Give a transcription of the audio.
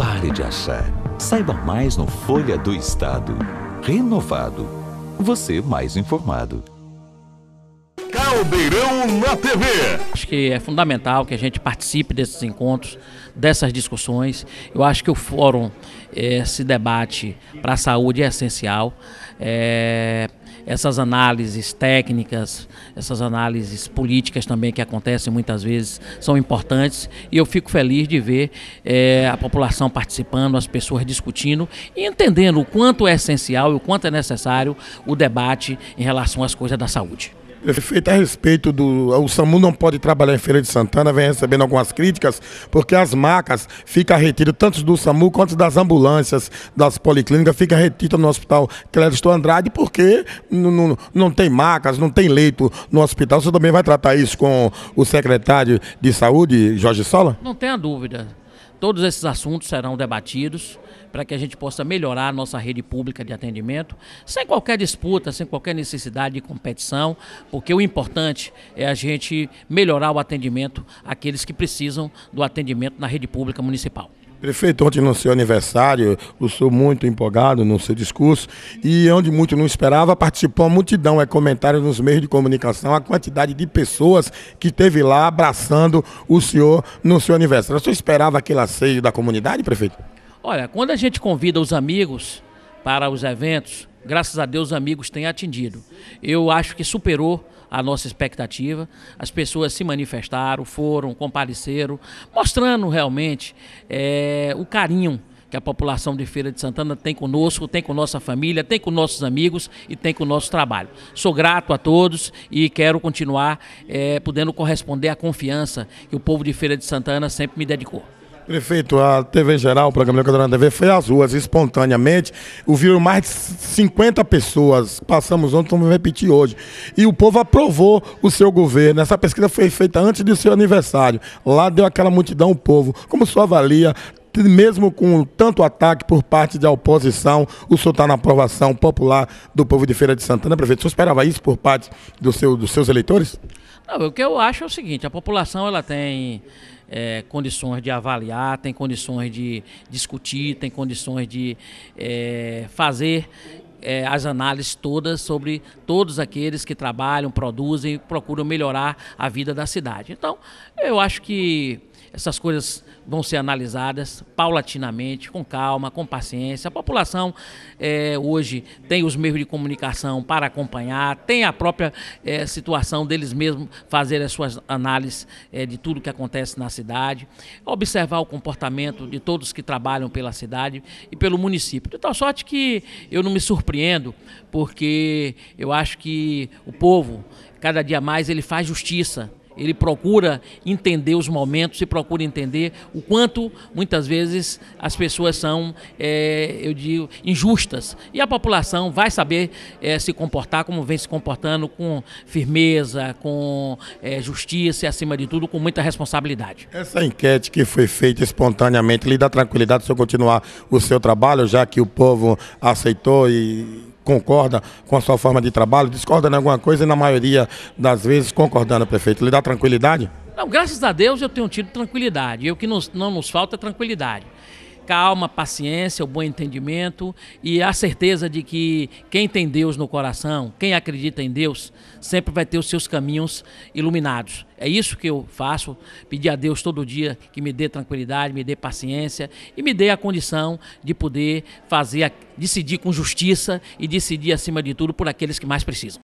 pare de achar. Saiba mais no Folha do Estado. Renovado. Você mais informado. Caldeirão na TV. Acho que é fundamental que a gente participe desses encontros, dessas discussões. Eu acho que o fórum, esse eh, debate para a saúde é essencial. É essas análises técnicas, essas análises políticas também que acontecem muitas vezes são importantes e eu fico feliz de ver é, a população participando, as pessoas discutindo e entendendo o quanto é essencial e o quanto é necessário o debate em relação às coisas da saúde. Feito a respeito do. O SAMU não pode trabalhar em Feira de Santana, vem recebendo algumas críticas, porque as macas ficam retidas, tanto do SAMU quanto das ambulâncias, das policlínicas, fica retida no hospital Clélisto Andrade, porque não, não, não tem macas, não tem leito no hospital. Você também vai tratar isso com o secretário de saúde, Jorge Sola? Não tenha dúvida. Todos esses assuntos serão debatidos para que a gente possa melhorar a nossa rede pública de atendimento, sem qualquer disputa, sem qualquer necessidade de competição, porque o importante é a gente melhorar o atendimento àqueles que precisam do atendimento na rede pública municipal. Prefeito, ontem no seu aniversário, o senhor muito empolgado no seu discurso e onde muito não esperava, participou uma multidão, é comentário nos meios de comunicação, a quantidade de pessoas que teve lá abraçando o senhor no seu aniversário. O senhor esperava aquele asseio da comunidade, prefeito? Olha, quando a gente convida os amigos para os eventos, graças a Deus, amigos têm atendido. Eu acho que superou a nossa expectativa. As pessoas se manifestaram, foram, compareceram, mostrando realmente é, o carinho que a população de Feira de Santana tem conosco, tem com nossa família, tem com nossos amigos e tem com o nosso trabalho. Sou grato a todos e quero continuar é, podendo corresponder à confiança que o povo de Feira de Santana sempre me dedicou. Prefeito, a TV Geral, o programa Locadora da TV, foi às ruas espontaneamente. Ouviram mais de 50 pessoas. Passamos ontem, vamos repetir hoje. E o povo aprovou o seu governo. Essa pesquisa foi feita antes do seu aniversário. Lá deu aquela multidão o povo. Como o senhor avalia, mesmo com tanto ataque por parte da oposição, o senhor está na aprovação popular do povo de Feira de Santana, prefeito? O senhor esperava isso por parte do seu, dos seus eleitores? Não, o que eu acho é o seguinte, a população ela tem é, condições de avaliar, tem condições de discutir, tem condições de é, fazer é, as análises todas sobre todos aqueles que trabalham, produzem, procuram melhorar a vida da cidade. Então, eu acho que essas coisas vão ser analisadas paulatinamente, com calma, com paciência. A população é, hoje tem os meios de comunicação para acompanhar, tem a própria é, situação deles mesmos fazer as suas análises é, de tudo que acontece na cidade, observar o comportamento de todos que trabalham pela cidade e pelo município. De tal sorte que eu não me surpreendo, porque eu acho que o povo, cada dia mais, ele faz justiça ele procura entender os momentos e procura entender o quanto, muitas vezes, as pessoas são, é, eu digo, injustas. E a população vai saber é, se comportar como vem se comportando, com firmeza, com é, justiça e, acima de tudo, com muita responsabilidade. Essa enquete que foi feita espontaneamente lhe dá tranquilidade se eu continuar o seu trabalho, já que o povo aceitou e concorda com a sua forma de trabalho, discorda em alguma coisa e na maioria das vezes concordando, prefeito. Lhe dá tranquilidade? Não, graças a Deus eu tenho tido tranquilidade. E o que nos, não nos falta é tranquilidade calma, paciência, o bom entendimento e a certeza de que quem tem Deus no coração, quem acredita em Deus, sempre vai ter os seus caminhos iluminados. É isso que eu faço, pedir a Deus todo dia que me dê tranquilidade, me dê paciência e me dê a condição de poder fazer, decidir com justiça e decidir acima de tudo por aqueles que mais precisam.